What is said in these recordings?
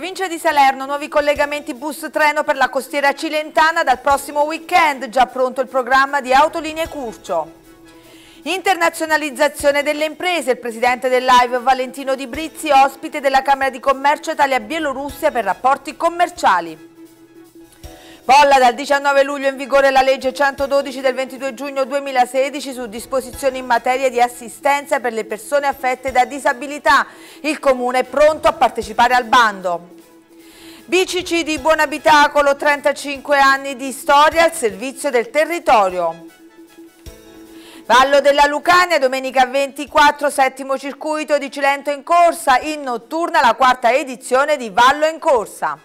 provincia di Salerno, nuovi collegamenti bus-treno per la costiera cilentana dal prossimo weekend, già pronto il programma di Autolinee Curcio. Internazionalizzazione delle imprese, il presidente del Live Valentino Di Brizzi, ospite della Camera di Commercio Italia-Bielorussia per rapporti commerciali. Bolla dal 19 luglio in vigore la legge 112 del 22 giugno 2016 su disposizioni in materia di assistenza per le persone affette da disabilità. Il Comune è pronto a partecipare al bando. BCC di Buon Abitacolo, 35 anni di storia al servizio del territorio. Vallo della Lucania, domenica 24, settimo circuito di Cilento in corsa, in notturna la quarta edizione di Vallo in corsa.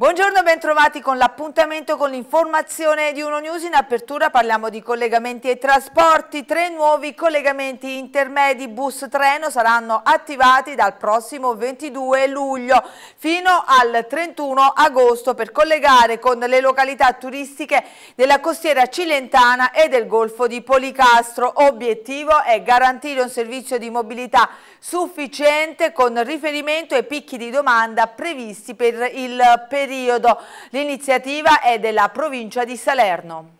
Buongiorno, e bentrovati con l'appuntamento con l'informazione di Uno News. In apertura parliamo di collegamenti e trasporti. Tre nuovi collegamenti intermedi bus-treno saranno attivati dal prossimo 22 luglio fino al 31 agosto per collegare con le località turistiche della costiera cilentana e del Golfo di Policastro. Obiettivo è garantire un servizio di mobilità sufficiente con riferimento ai picchi di domanda previsti per il periodo. L'iniziativa è della provincia di Salerno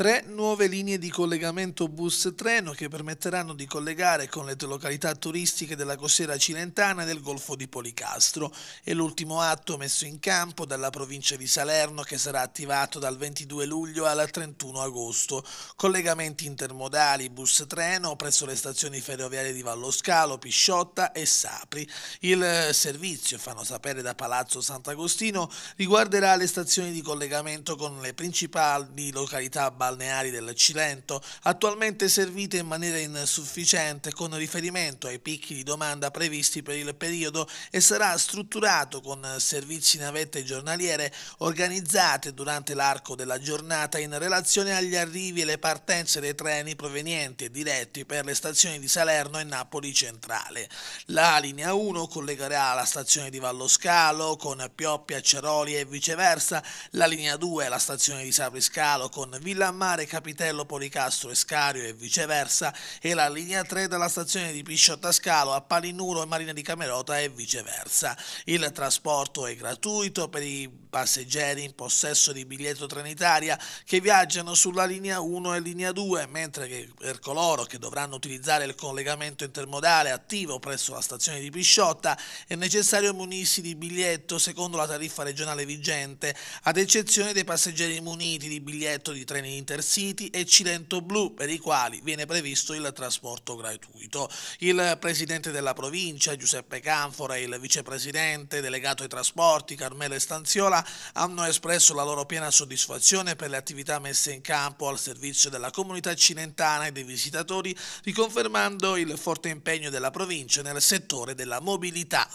tre nuove linee di collegamento bus-treno che permetteranno di collegare con le località turistiche della costiera cilentana e del Golfo di Policastro. È l'ultimo atto messo in campo dalla provincia di Salerno che sarà attivato dal 22 luglio al 31 agosto. Collegamenti intermodali bus-treno presso le stazioni ferroviarie di Valloscalo, Pisciotta e Sapri. Il eh, servizio, fanno sapere da Palazzo Sant'Agostino, riguarderà le stazioni di collegamento con le principali località balneari balneari del Cilento, attualmente servite in maniera insufficiente con riferimento ai picchi di domanda previsti per il periodo e sarà strutturato con servizi navette giornaliere organizzate durante l'arco della giornata in relazione agli arrivi e le partenze dei treni provenienti e diretti per le stazioni di Salerno e Napoli Centrale. La linea 1 collegherà la stazione di Vallo Scalo con Pioppia, Ceroli e viceversa, la linea 2 la stazione di Sapri Scalo con Villa Mare Capitello Policastro Escario e viceversa e la linea 3 dalla stazione di Piscio Tascalo a Palinuro e Marina di Camerota e viceversa. Il trasporto è gratuito per i passeggeri in possesso di biglietto Trenitalia che viaggiano sulla linea 1 e linea 2, mentre che per coloro che dovranno utilizzare il collegamento intermodale attivo presso la stazione di Pisciotta è necessario munirsi di biglietto secondo la tariffa regionale vigente, ad eccezione dei passeggeri muniti di biglietto di treni Trenitalia Intercity e Cilento Blu, per i quali viene previsto il trasporto gratuito. Il presidente della provincia, Giuseppe Canfora, e il vicepresidente delegato ai trasporti, Carmelo Stanziola, hanno espresso la loro piena soddisfazione per le attività messe in campo al servizio della comunità cilentana e dei visitatori, riconfermando il forte impegno della provincia nel settore della mobilità.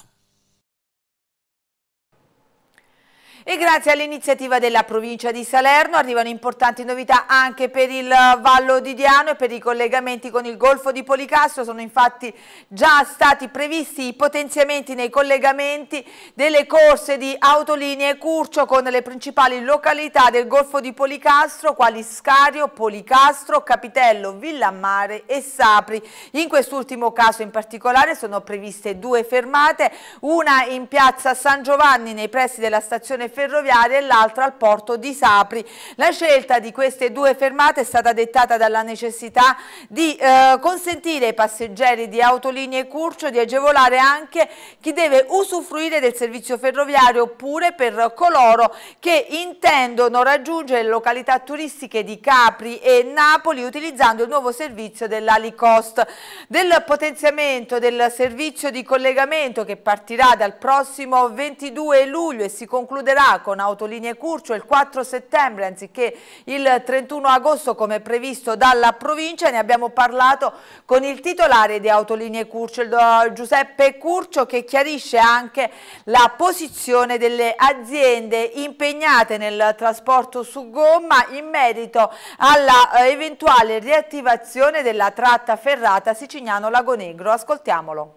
E grazie all'iniziativa della provincia di Salerno arrivano importanti novità anche per il eh, Vallo di Diano e per i collegamenti con il Golfo di Policastro. Sono infatti già stati previsti i potenziamenti nei collegamenti delle corse di autolinee Curcio con le principali località del Golfo di Policastro quali Scario, Policastro, Capitello, Villammare e Sapri. In quest'ultimo caso in particolare sono previste due fermate, una in piazza San Giovanni nei pressi della stazione ferroviaria e l'altra al porto di Sapri. La scelta di queste due fermate è stata dettata dalla necessità di eh, consentire ai passeggeri di autolinee Curcio di agevolare anche chi deve usufruire del servizio ferroviario oppure per coloro che intendono raggiungere località turistiche di Capri e Napoli utilizzando il nuovo servizio dell'Alicost. Del potenziamento del servizio di collegamento che partirà dal prossimo 22 luglio e si concluderà mobilità con Autolinee Curcio il 4 settembre anziché il 31 agosto come previsto dalla provincia. Ne abbiamo parlato con il titolare di Autolinee Curcio, Giuseppe Curcio, che chiarisce anche la posizione delle aziende impegnate nel trasporto su gomma in merito alla eh, eventuale riattivazione della tratta ferrata Sicignano-Lago Negro. Ascoltiamolo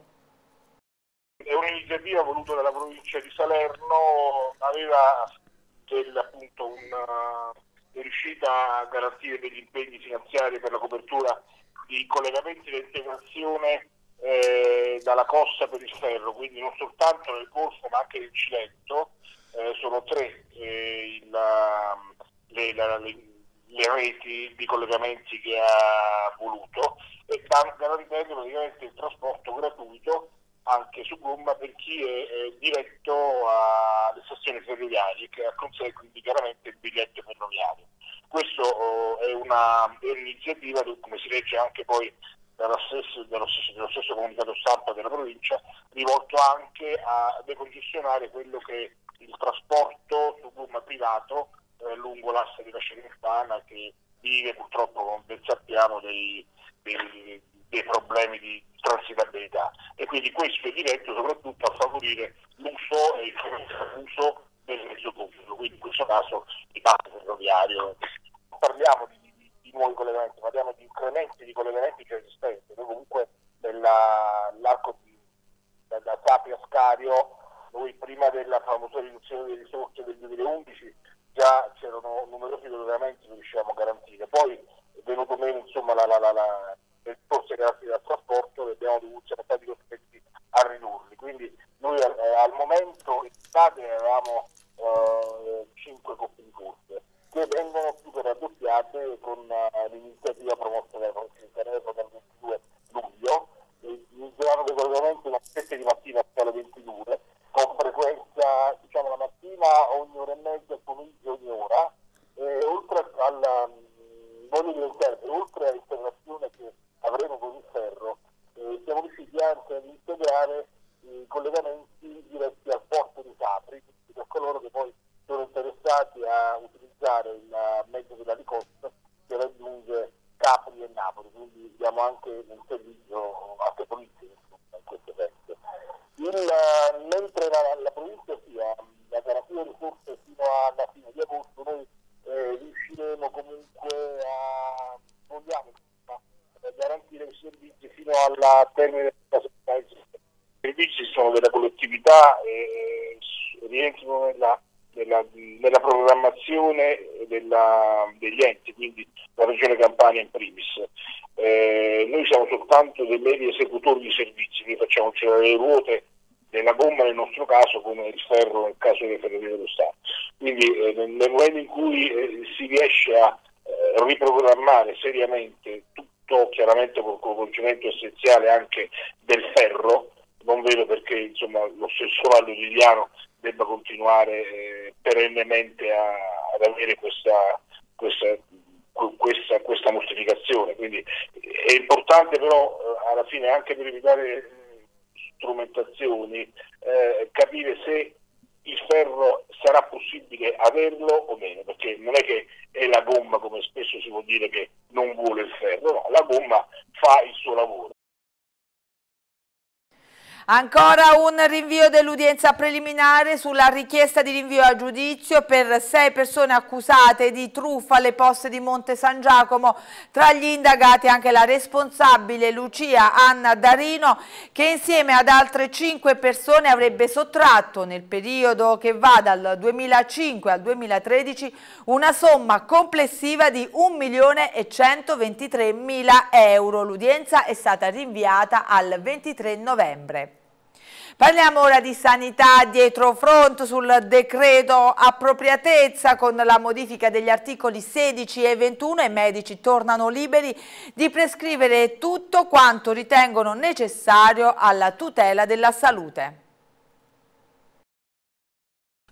è un'iniziativa voluta dalla provincia di Salerno, aveva del, appunto una, eh, è riuscita a garantire degli impegni finanziari per la copertura di collegamenti di integrazione eh, dalla costa per il ferro, quindi non soltanto nel Golfo ma anche nel Cilento, eh, sono tre eh, il, la, le, la, le, le reti di collegamenti che ha legge anche poi stesso, dello, stesso, dello, stesso, comunicato stampa della provincia, rivolto anche a decongestionare quello che è il trasporto su gomma privato eh, lungo l'asse della Celentana che vive purtroppo, come ben sappiamo, dei, dei, dei problemi di transitabilità e quindi questo è diretto soprattutto a favorire l'uso e il uso del mezzo pubblico, quindi in questo caso il parco ferroviario. Parliamo di di nuovi collegamenti, parliamo di incrementi di collegamenti già esistenti. Noi comunque nell'arco da, da Sapri a Scario, noi prima della famosa riduzione delle risorse del 2011 già c'erano numerosi collegamenti che riuscivamo a garantire. Poi è venuto meno insomma, la, la, la, la, le risorse grazie al trasporto e abbiamo dovuto, siamo stati costretti a ridurli. Quindi noi al, eh, al momento in estate eravamo eh, 5 coppie di corte che vengono più raddoppiate con uh, l'iniziativa promossa dal Consiglio Interno dal 22 luglio, inizieranno regolarmente dalle 7 di mattina fino alle 22, con frequenza diciamo la mattina ogni ora e mezza, il pomeriggio ogni ora, e oltre alla, mm, voglio diventare, oltre all'integrazione che vita. Quindi eh, nel momento in cui eh, si riesce a eh, riprogrammare seriamente tutto, chiaramente con il coinvolgimento essenziale anche del ferro, non vedo perché insomma, lo stesso Vallo Giuliano debba continuare eh, perennemente a, ad avere questa, questa questa, questa mortificazione. Quindi è importante però eh, alla fine anche per evitare eh, strumentazioni eh, capire se il ferro sarà possibile averlo o meno, perché non è che è la gomma come spesso si vuol dire che non vuole il ferro, no, la gomma fa il suo lavoro, Ancora un rinvio dell'udienza preliminare sulla richiesta di rinvio a giudizio per sei persone accusate di truffa alle poste di Monte San Giacomo. Tra gli indagati anche la responsabile Lucia Anna Darino che insieme ad altre cinque persone avrebbe sottratto nel periodo che va dal 2005 al 2013 una somma complessiva di 1.123.000 euro. L'udienza è stata rinviata al 23 novembre. Parliamo ora di sanità dietro front sul decreto appropriatezza con la modifica degli articoli 16 e 21 i medici tornano liberi di prescrivere tutto quanto ritengono necessario alla tutela della salute.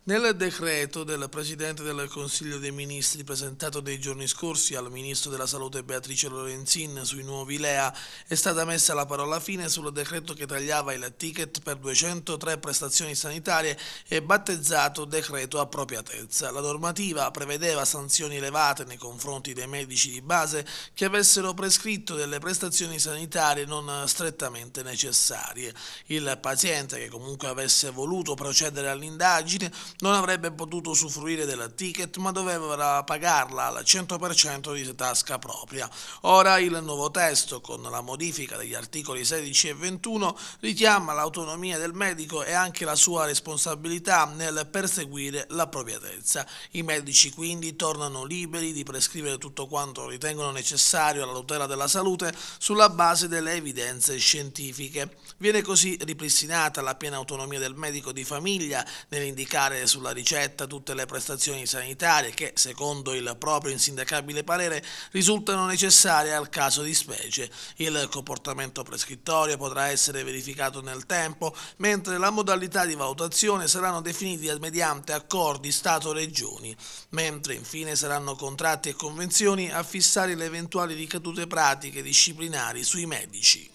Nel decreto del Presidente del Consiglio dei Ministri presentato nei giorni scorsi al Ministro della Salute Beatrice Lorenzin sui nuovi LEA è stata messa la parola fine sul decreto che tagliava il ticket per 203 prestazioni sanitarie e battezzato decreto appropriatezza. La normativa prevedeva sanzioni elevate nei confronti dei medici di base che avessero prescritto delle prestazioni sanitarie non strettamente necessarie. Il paziente che comunque avesse voluto procedere all'indagine non avrebbe potuto usufruire della ticket ma doveva pagarla al 100% di tasca propria. Ora il nuovo testo, con la modifica degli articoli 16 e 21, richiama l'autonomia del medico e anche la sua responsabilità nel perseguire l'appropriatezza. I medici quindi tornano liberi di prescrivere tutto quanto ritengono necessario alla tutela della salute sulla base delle evidenze scientifiche. Viene così ripristinata la piena autonomia del medico di famiglia nell'indicare sulla ricetta tutte le prestazioni sanitarie che, secondo il proprio insindacabile parere, risultano necessarie al caso di specie. Il comportamento prescrittorio potrà essere verificato nel tempo, mentre la modalità di valutazione saranno definiti mediante accordi Stato-Regioni, mentre infine saranno contratti e convenzioni a fissare le eventuali ricadute pratiche disciplinari sui medici.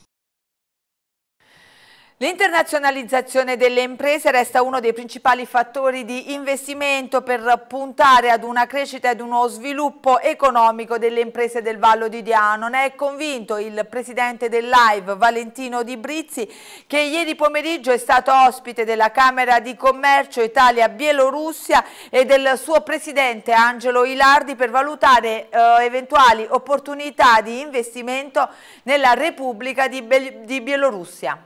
L'internazionalizzazione delle imprese resta uno dei principali fattori di investimento per puntare ad una crescita ed uno sviluppo economico delle imprese del Vallo di Diano. Ne è convinto il presidente del Live, Valentino Di Brizzi, che ieri pomeriggio è stato ospite della Camera di Commercio Italia-Bielorussia e del suo presidente Angelo Ilardi per valutare eh, eventuali opportunità di investimento nella Repubblica di, Be di Bielorussia.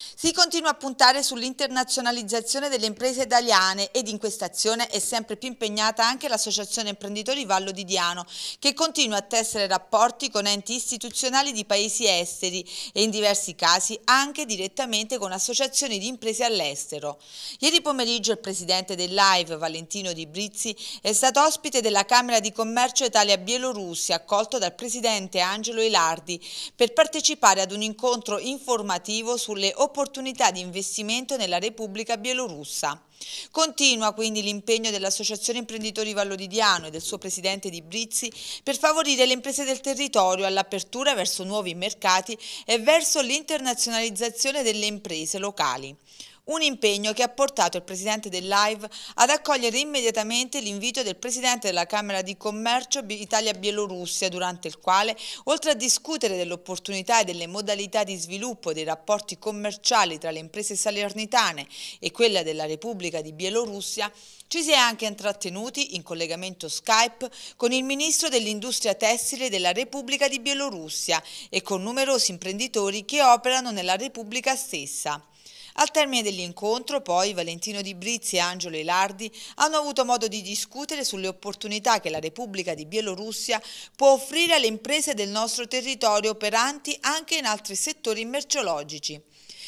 Si continua a puntare sull'internazionalizzazione delle imprese italiane ed in questa azione è sempre più impegnata anche l'Associazione Imprenditori Vallo di Diano, che continua a tessere rapporti con enti istituzionali di paesi esteri e in diversi casi anche direttamente con associazioni di imprese all'estero. Ieri pomeriggio il presidente del Live, Valentino Di Brizzi, è stato ospite della Camera di Commercio Italia-Bielorussia, accolto dal presidente Angelo Ilardi, per partecipare ad un incontro informativo sulle operazioni opportunità di investimento nella Repubblica bielorussa. Continua quindi l'impegno dell'Associazione Imprenditori Vallodidiano e del suo presidente di Brizzi per favorire le imprese del territorio all'apertura verso nuovi mercati e verso l'internazionalizzazione delle imprese locali. Un impegno che ha portato il presidente del Live ad accogliere immediatamente l'invito del presidente della Camera di Commercio Italia-Bielorussia, durante il quale, oltre a discutere dell'opportunità e delle modalità di sviluppo dei rapporti commerciali tra le imprese salernitane e quella della Repubblica di Bielorussia, ci si è anche intrattenuti in collegamento Skype con il ministro dell'industria tessile della Repubblica di Bielorussia e con numerosi imprenditori che operano nella Repubblica stessa. Al termine dell'incontro, poi, Valentino Di Brizzi e Angelo Ilardi hanno avuto modo di discutere sulle opportunità che la Repubblica di Bielorussia può offrire alle imprese del nostro territorio operanti anche in altri settori merceologici.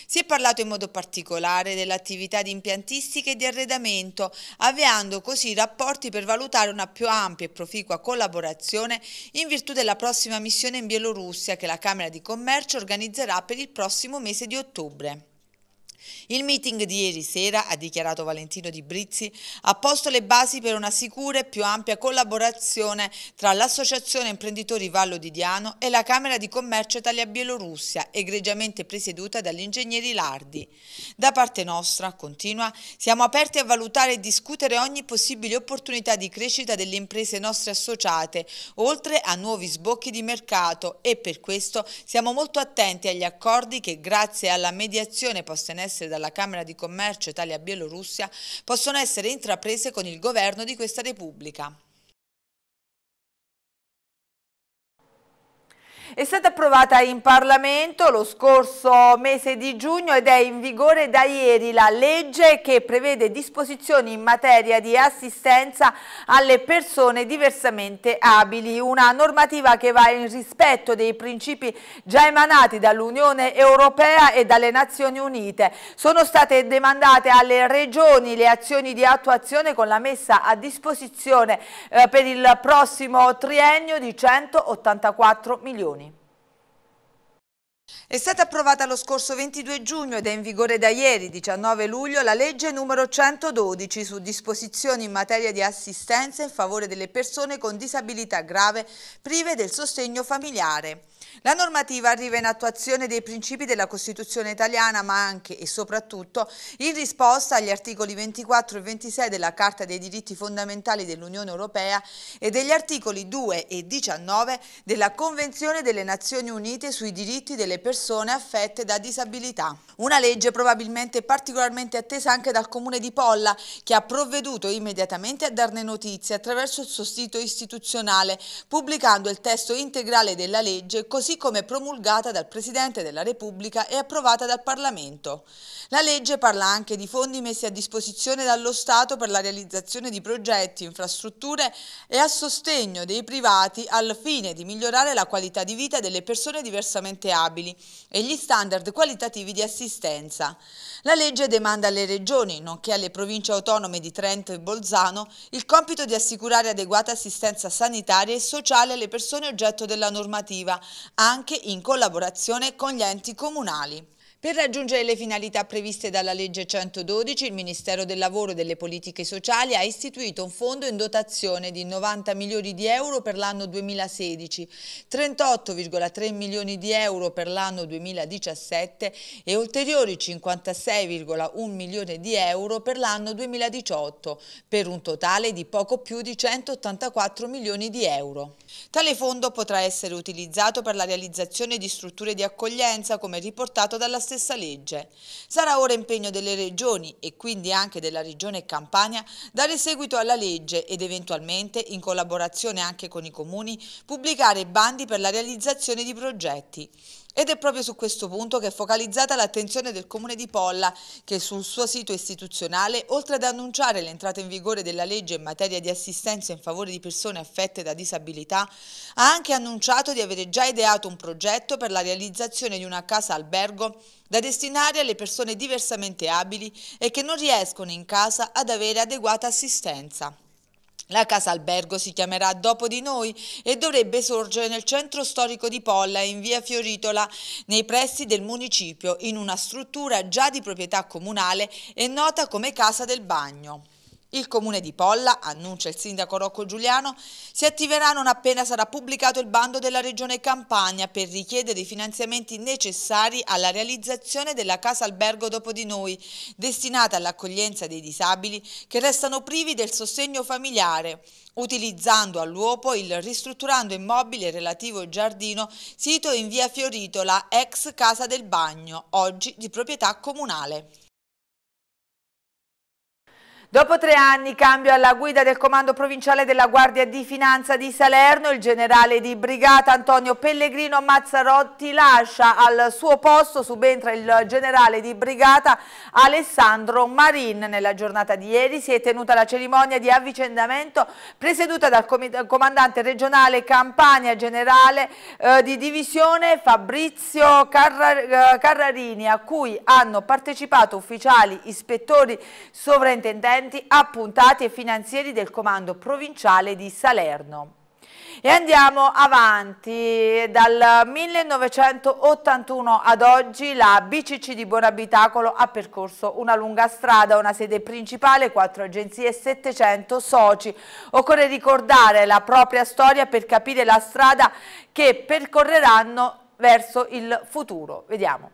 Si è parlato in modo particolare dell'attività di impiantistica e di arredamento, avviando così rapporti per valutare una più ampia e proficua collaborazione in virtù della prossima missione in Bielorussia che la Camera di Commercio organizzerà per il prossimo mese di ottobre. Il meeting di ieri sera, ha dichiarato Valentino Di Brizzi, ha posto le basi per una sicura e più ampia collaborazione tra l'Associazione Imprenditori Vallo di Diano e la Camera di Commercio Italia-Bielorussia, egregiamente presieduta dagli ingegneri Lardi. Da parte nostra, continua, siamo aperti a valutare e discutere ogni possibile opportunità di crescita delle imprese nostre associate, oltre a nuovi sbocchi di mercato e per questo siamo molto attenti agli accordi che grazie alla mediazione posta in essere emesse dalla Camera di Commercio Italia-Bielorussia possono essere intraprese con il governo di questa Repubblica. È stata approvata in Parlamento lo scorso mese di giugno ed è in vigore da ieri la legge che prevede disposizioni in materia di assistenza alle persone diversamente abili, una normativa che va in rispetto dei principi già emanati dall'Unione Europea e dalle Nazioni Unite. Sono state demandate alle regioni le azioni di attuazione con la messa a disposizione eh, per il prossimo triennio di 184 milioni. È stata approvata lo scorso 22 giugno ed è in vigore da ieri, 19 luglio, la legge numero 112 su disposizioni in materia di assistenza in favore delle persone con disabilità grave prive del sostegno familiare. La normativa arriva in attuazione dei principi della Costituzione italiana, ma anche e soprattutto in risposta agli articoli 24 e 26 della Carta dei diritti fondamentali dell'Unione Europea e degli articoli 2 e 19 della Convenzione delle Nazioni Unite sui diritti delle persone affette da disabilità. Una legge probabilmente particolarmente attesa anche dal Comune di Polla, che ha provveduto immediatamente a darne notizie attraverso il suo sito istituzionale, pubblicando il testo integrale della legge così così come promulgata dal Presidente della Repubblica e approvata dal Parlamento. La legge parla anche di fondi messi a disposizione dallo Stato per la realizzazione di progetti, infrastrutture e a sostegno dei privati al fine di migliorare la qualità di vita delle persone diversamente abili e gli standard qualitativi di assistenza. La legge demanda alle regioni, nonché alle province autonome di Trento e Bolzano, il compito di assicurare adeguata assistenza sanitaria e sociale alle persone oggetto della normativa, anche in collaborazione con gli enti comunali. Per raggiungere le finalità previste dalla legge 112, il Ministero del Lavoro e delle Politiche Sociali ha istituito un fondo in dotazione di 90 milioni di euro per l'anno 2016, 38,3 milioni di euro per l'anno 2017 e ulteriori 56,1 milioni di euro per l'anno 2018, per un totale di poco più di 184 milioni di euro. Tale fondo potrà essere utilizzato per la realizzazione di strutture di accoglienza, come riportato dalla stessa legge. Sarà ora impegno delle regioni e quindi anche della regione Campania dare seguito alla legge ed eventualmente, in collaborazione anche con i comuni, pubblicare bandi per la realizzazione di progetti. Ed è proprio su questo punto che è focalizzata l'attenzione del Comune di Polla, che sul suo sito istituzionale, oltre ad annunciare l'entrata in vigore della legge in materia di assistenza in favore di persone affette da disabilità, ha anche annunciato di avere già ideato un progetto per la realizzazione di una casa albergo da destinare alle persone diversamente abili e che non riescono in casa ad avere adeguata assistenza. La casa albergo si chiamerà Dopo di noi e dovrebbe sorgere nel centro storico di Polla in via Fioritola, nei pressi del municipio, in una struttura già di proprietà comunale e nota come Casa del Bagno. Il comune di Polla, annuncia il sindaco Rocco Giuliano, si attiverà non appena sarà pubblicato il bando della regione Campania per richiedere i finanziamenti necessari alla realizzazione della casa albergo dopo di noi, destinata all'accoglienza dei disabili che restano privi del sostegno familiare, utilizzando all'uopo il ristrutturando immobile relativo giardino sito in via Fioritola, ex casa del bagno, oggi di proprietà comunale. Dopo tre anni cambio alla guida del comando provinciale della Guardia di Finanza di Salerno, il generale di brigata Antonio Pellegrino Mazzarotti lascia al suo posto, subentra il generale di brigata Alessandro Marin. Nella giornata di ieri si è tenuta la cerimonia di avvicendamento presieduta dal comandante regionale Campania, generale eh, di divisione Fabrizio eh, Carrarini, a cui hanno partecipato ufficiali, ispettori, sovrintendenti dirigenti appuntati e finanzieri del comando provinciale di Salerno. E andiamo avanti, dal 1981 ad oggi la BCC di Buonabitacolo ha percorso una lunga strada, una sede principale, quattro agenzie e 700 soci. Occorre ricordare la propria storia per capire la strada che percorreranno verso il futuro. Vediamo.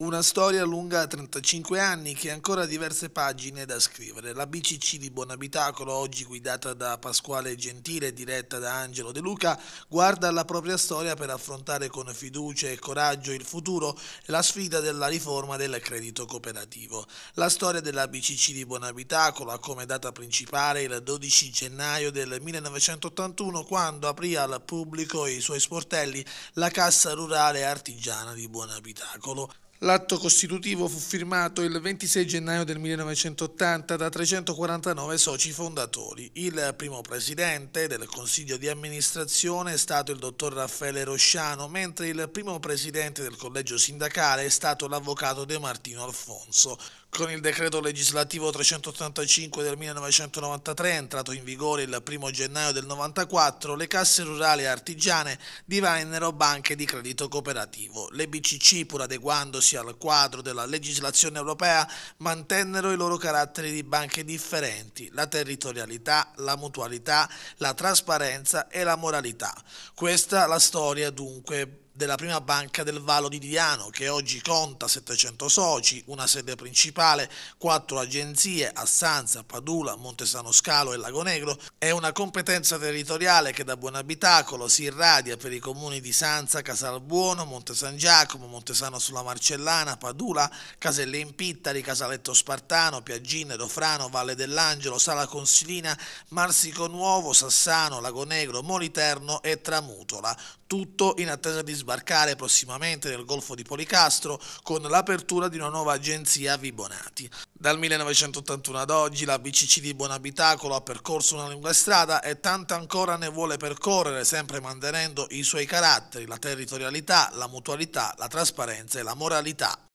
Una storia lunga 35 anni che ha ancora diverse pagine da scrivere. La BCC di Buonabitacolo, oggi guidata da Pasquale Gentile e diretta da Angelo De Luca, guarda la propria storia per affrontare con fiducia e coraggio il futuro e la sfida della riforma del credito cooperativo. La storia della BCC di Buonabitacolo ha come data principale il 12 gennaio del 1981 quando aprì al pubblico i suoi sportelli la Cassa Rurale Artigiana di Buonabitacolo. L'atto costitutivo fu firmato il 26 gennaio del 1980 da 349 soci fondatori. Il primo presidente del consiglio di amministrazione è stato il dottor Raffaele Rosciano, mentre il primo presidente del collegio sindacale è stato l'avvocato De Martino Alfonso. Con il decreto legislativo 385 del 1993, entrato in vigore il 1 gennaio del 1994, le casse rurali e artigiane divennero banche di credito cooperativo. Le BCC, pur adeguandosi al quadro della legislazione europea, mantennero i loro caratteri di banche differenti, la territorialità, la mutualità, la trasparenza e la moralità. Questa la storia dunque della prima banca del Valo di Diano, che oggi conta 700 soci, una sede principale, quattro agenzie a Sanza, Padula, Montesano Scalo e Lago Negro, e una competenza territoriale che da buon abitacolo si irradia per i comuni di Sanza, Casalbuono, Monte San Giacomo, Montesano sulla Marcellana, Padula, Caselle in Pittari, Casaletto Spartano, Piaggine, Dofrano, Valle dell'Angelo, Sala Consilina, Marsico Nuovo, Sassano, Lago Negro, Moliterno e Tramutola. Tutto in attesa di sviluppo sbarcare prossimamente nel Golfo di Policastro con l'apertura di una nuova agenzia Vibonati. Dal 1981 ad oggi la BCC di Buonabitacolo ha percorso una lunga strada e tanta ancora ne vuole percorrere, sempre mantenendo i suoi caratteri, la territorialità, la mutualità, la trasparenza e la moralità.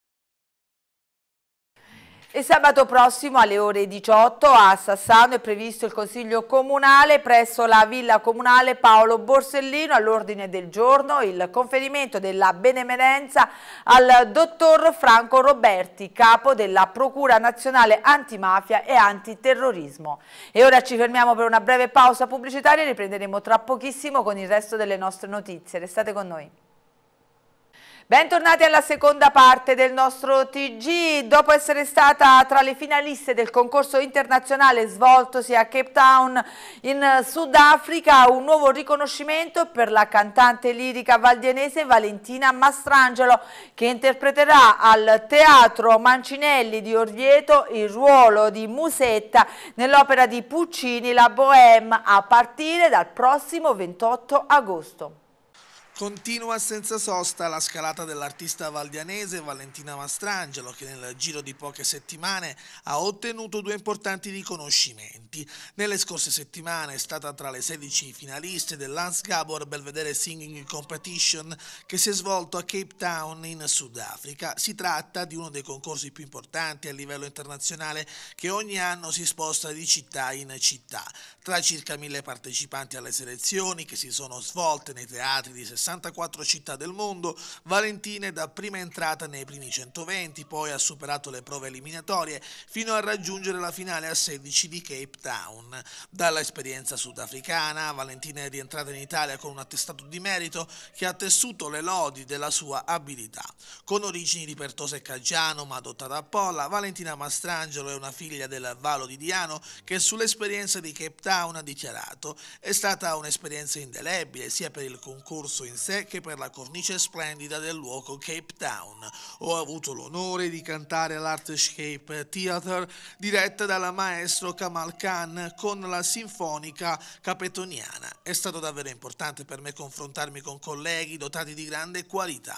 E sabato prossimo alle ore 18 a Sassano è previsto il Consiglio Comunale presso la Villa Comunale Paolo Borsellino all'ordine del giorno il conferimento della benemerenza al dottor Franco Roberti, capo della Procura Nazionale Antimafia e Antiterrorismo. E ora ci fermiamo per una breve pausa pubblicitaria e riprenderemo tra pochissimo con il resto delle nostre notizie. Restate con noi. Bentornati alla seconda parte del nostro TG. Dopo essere stata tra le finaliste del concorso internazionale svoltosi a Cape Town in Sudafrica, un nuovo riconoscimento per la cantante lirica valdienese Valentina Mastrangelo che interpreterà al Teatro Mancinelli di Orvieto il ruolo di Musetta nell'opera di Puccini La Bohème a partire dal prossimo 28 agosto. Continua senza sosta la scalata dell'artista valdianese Valentina Mastrangelo che nel giro di poche settimane ha ottenuto due importanti riconoscimenti. Nelle scorse settimane è stata tra le 16 finaliste dell'Hans Gabor Belvedere Singing Competition che si è svolto a Cape Town in Sudafrica. Si tratta di uno dei concorsi più importanti a livello internazionale che ogni anno si sposta di città in città. Tra circa mille partecipanti alle selezioni che si sono svolte nei teatri di 60 64 città del mondo, Valentina è da prima entrata nei primi 120, poi ha superato le prove eliminatorie fino a raggiungere la finale a 16 di Cape Town. Dall'esperienza sudafricana, Valentina è rientrata in Italia con un attestato di merito che ha tessuto le lodi della sua abilità. Con origini di Pertosa e Caggiano, ma adottata a Polla, Valentina Mastrangelo è una figlia del Valo di Diano che sull'esperienza di Cape Town ha dichiarato è stata un'esperienza indelebile sia per il concorso in sé che per la cornice splendida del luogo Cape Town. Ho avuto l'onore di cantare all'Artscape Theatre diretta dalla maestro Kamal Khan con la sinfonica capetoniana. È stato davvero importante per me confrontarmi con colleghi dotati di grande qualità.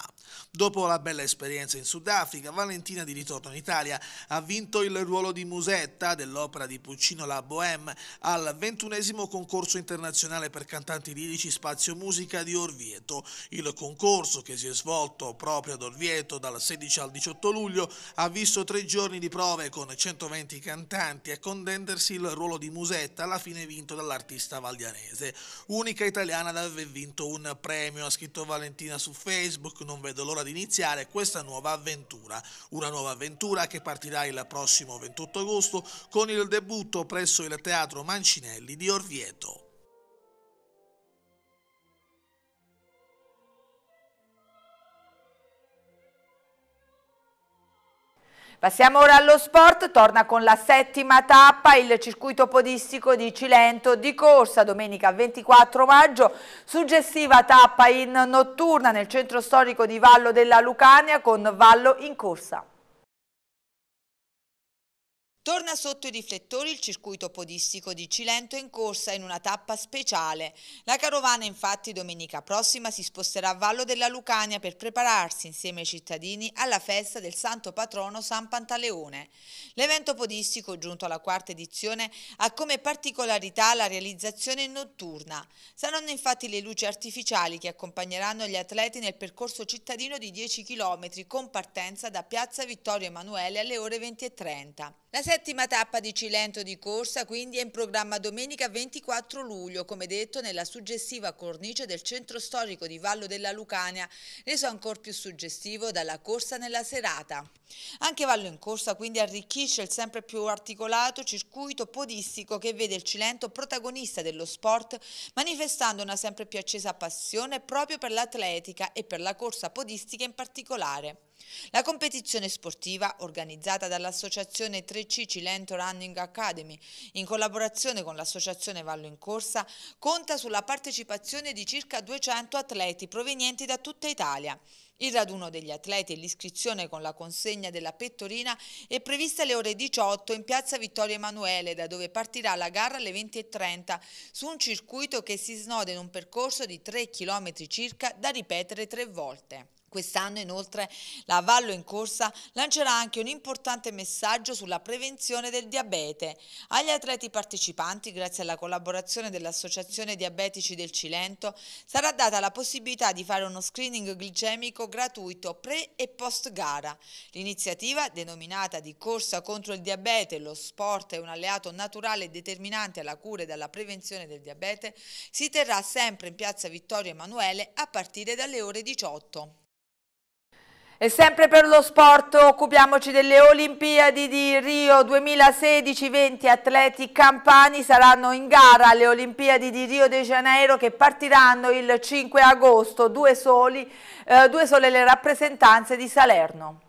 Dopo la bella esperienza in Sudafrica, Valentina di ritorno in Italia ha vinto il ruolo di musetta dell'opera di Puccino La Bohème al ventunesimo concorso internazionale per cantanti lirici Spazio Musica di Orvieto appunto il concorso che si è svolto proprio ad Orvieto dal 16 al 18 luglio ha visto tre giorni di prove con 120 cantanti a contendersi il ruolo di Musetta alla fine vinto dall'artista valdianese. Unica italiana ad aver vinto un premio, ha scritto Valentina su Facebook, non vedo l'ora di iniziare questa nuova avventura. Una nuova avventura che partirà il prossimo 28 agosto con il debutto presso il Teatro Mancinelli di Orvieto. Passiamo ora allo sport, torna con la settima tappa il circuito podistico di Cilento di corsa domenica 24 maggio, suggestiva tappa in notturna nel centro storico di Vallo della Lucania con Vallo in corsa. Torna sotto i riflettori il circuito podistico di Cilento in corsa in una tappa speciale. La carovana infatti domenica prossima si sposterà a Vallo della Lucania per prepararsi insieme ai cittadini alla festa del santo patrono San Pantaleone. L'evento podistico giunto alla quarta edizione ha come particolarità la realizzazione notturna. Saranno infatti le luci artificiali che accompagneranno gli atleti nel percorso cittadino di 10 km con partenza da Piazza Vittorio Emanuele alle ore 20.30. La Settima tappa di Cilento di corsa quindi è in programma domenica 24 luglio, come detto nella suggestiva cornice del centro storico di Vallo della Lucania, reso ancora più suggestivo dalla corsa nella serata. Anche Vallo in corsa quindi arricchisce il sempre più articolato circuito podistico che vede il Cilento protagonista dello sport, manifestando una sempre più accesa passione proprio per l'atletica e per la corsa podistica in particolare. La competizione sportiva, organizzata dall'associazione 3C Cilento Running Academy in collaborazione con l'associazione Vallo in Corsa, conta sulla partecipazione di circa 200 atleti provenienti da tutta Italia. Il raduno degli atleti e l'iscrizione con la consegna della pettorina è prevista alle ore 18 in piazza Vittorio Emanuele, da dove partirà la gara alle 20.30 su un circuito che si snoda in un percorso di 3 km circa da ripetere tre volte. Quest'anno inoltre la Vallo in corsa lancerà anche un importante messaggio sulla prevenzione del diabete. Agli atleti partecipanti, grazie alla collaborazione dell'Associazione Diabetici del Cilento, sarà data la possibilità di fare uno screening glicemico gratuito pre e post gara. L'iniziativa, denominata di Corsa contro il diabete, lo sport è un alleato naturale e determinante alla cura e alla prevenzione del diabete, si terrà sempre in Piazza Vittorio Emanuele a partire dalle ore 18. E sempre per lo sport occupiamoci delle Olimpiadi di Rio 2016-20 atleti campani saranno in gara alle Olimpiadi di Rio de Janeiro che partiranno il 5 agosto, due, soli, eh, due sole le rappresentanze di Salerno.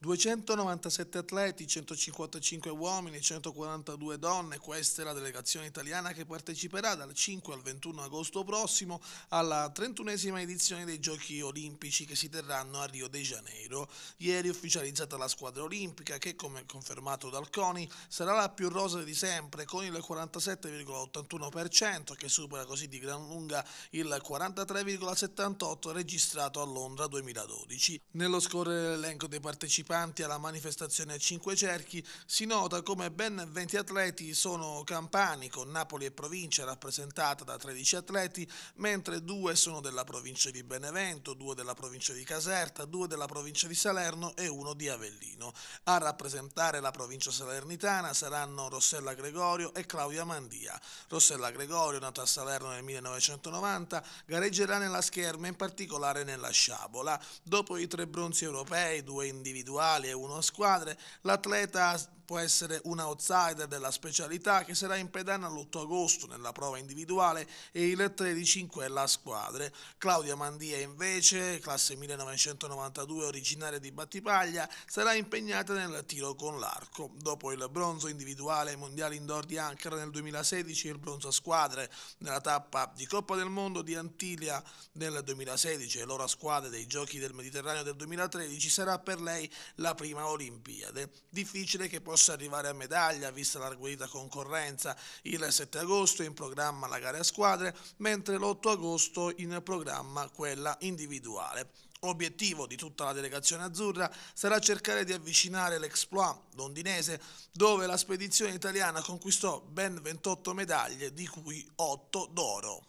297 atleti, 155 uomini e 142 donne, questa è la delegazione italiana che parteciperà dal 5 al 21 agosto prossimo alla 31esima edizione dei Giochi Olimpici che si terranno a Rio de Janeiro. Ieri è ufficializzata la squadra olimpica che, come confermato dal CONI, sarà la più rosa di sempre con il 47,81% che supera così di gran lunga il 43,78% registrato a Londra 2012. Nello scorrere l'elenco dei partecipanti partecipanti alla manifestazione Cinque Cerchi, si nota come ben 20 atleti sono campani, con Napoli e provincia rappresentata da 13 atleti, mentre due sono della provincia di Benevento, due della provincia di Caserta, due della provincia di Salerno e uno di Avellino. A rappresentare la provincia salernitana saranno Rossella Gregorio e Claudia Mandia. Rossella Gregorio, nata a Salerno nel 1990, gareggerà nella scherma, in particolare nella sciabola. Dopo i tre bronzi europei, due individuali, individuali e uno a squadre, l'atleta può essere un outsider della specialità che sarà in pedana l'8 agosto nella prova individuale e il 13 in quella a squadre. Claudia Mandia invece, classe 1992 originaria di Battipaglia, sarà impegnata nel tiro con l'arco. Dopo il bronzo individuale ai mondiali indoor di Ankara nel 2016 e il bronzo a squadre nella tappa di Coppa del Mondo di Antiglia nel 2016 e l'ora squadre dei Giochi del Mediterraneo del 2013 sarà per lei la prima Olimpiade. Difficile che possa possa arrivare a medaglia, vista l'arguita concorrenza. Il 7 agosto in programma la gara a squadre, mentre l'8 agosto in programma quella individuale. Obiettivo di tutta la delegazione azzurra sarà cercare di avvicinare l'exploit londinese dove la spedizione italiana conquistò ben 28 medaglie di cui 8 d'oro.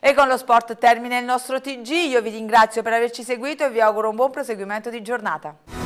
E con lo sport termina il nostro TG, io vi ringrazio per averci seguito e vi auguro un buon proseguimento di giornata.